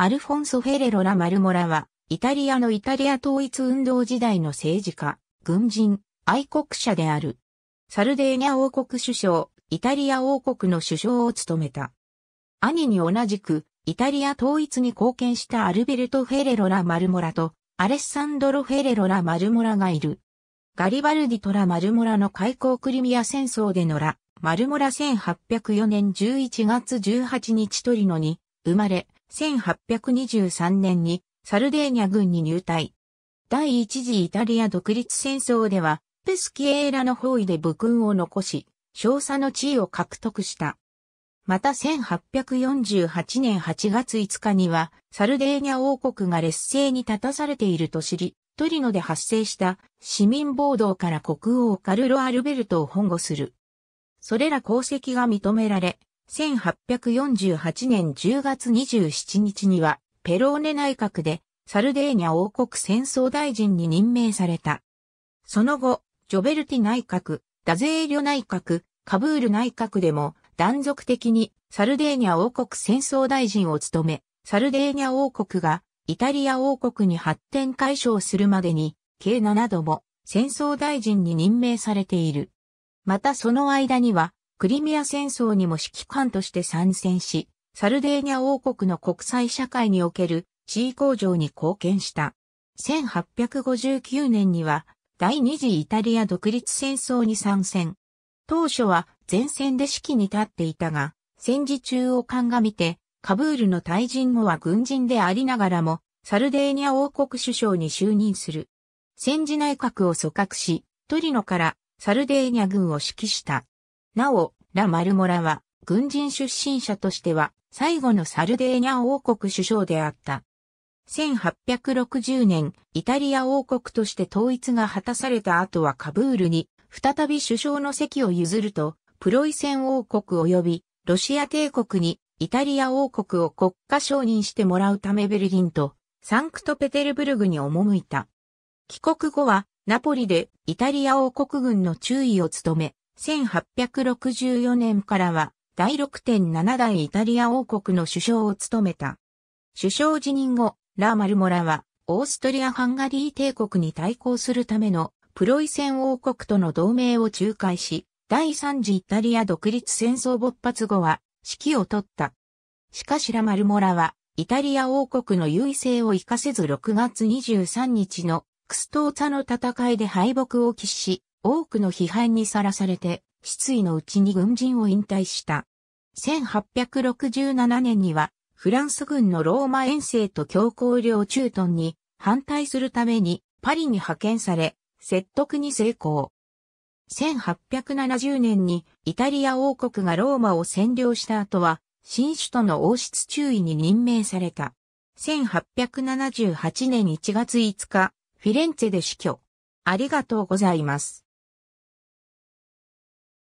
アルフォンソ・フェレロラ・マルモラは、イタリアのイタリア統一運動時代の政治家、軍人、愛国者である。サルデーニャ王国首相、イタリア王国の首相を務めた。兄に同じく、イタリア統一に貢献したアルベルト・フェレロラ・マルモラと、アレッサンドロ・フェレロラ・マルモラがいる。ガリバルディトラ・マルモラの開港クリミア戦争でのラ・マルモラ1804年11月18日トリノに生まれ、1823年にサルデーニャ軍に入隊。第一次イタリア独立戦争では、ペスキエーラの包囲で武軍を残し、少佐の地位を獲得した。また1848年8月5日には、サルデーニャ王国が劣勢に立たされていると知り、トリノで発生した市民暴動から国王カルロ・アルベルトを保護する。それら功績が認められ、1848年10月27日には、ペローネ内閣で、サルデーニャ王国戦争大臣に任命された。その後、ジョベルティ内閣、ダゼーリョ内閣、カブール内閣でも、断続的にサルデーニャ王国戦争大臣を務め、サルデーニャ王国がイタリア王国に発展解消するまでに、計7度も戦争大臣に任命されている。またその間には、クリミア戦争にも指揮官として参戦し、サルデーニャ王国の国際社会における地位向上に貢献した。1859年には第二次イタリア独立戦争に参戦。当初は前線で指揮に立っていたが、戦時中を鑑みて、カブールの退陣後は軍人でありながらも、サルデーニャ王国首相に就任する。戦時内閣を組閣し、トリノからサルデーニャ軍を指揮した。なお、ラ・マルモラは、軍人出身者としては、最後のサルデーニャ王国首相であった。1860年、イタリア王国として統一が果たされた後はカブールに、再び首相の席を譲ると、プロイセン王国及び、ロシア帝国に、イタリア王国を国家承認してもらうためベルリンと、サンクトペテルブルグに赴いた。帰国後は、ナポリでイタリア王国軍の注意を務め、1864年からは第6.7代イタリア王国の首相を務めた。首相辞任後、ラーマルモラはオーストリア・ハンガリー帝国に対抗するためのプロイセン王国との同盟を仲介し、第3次イタリア独立戦争勃発後は指揮を取った。しかしラマルモラはイタリア王国の優位性を活かせず6月23日のクストーツァの戦いで敗北を喫し、多くの批判にさらされて、失意のうちに軍人を引退した。1867年には、フランス軍のローマ遠征と強硬領中屯に反対するためにパリに派遣され、説得に成功。1870年にイタリア王国がローマを占領した後は、新首都の王室中尉に任命された。1878年1月5日、フィレンツェで死去。ありがとうございます。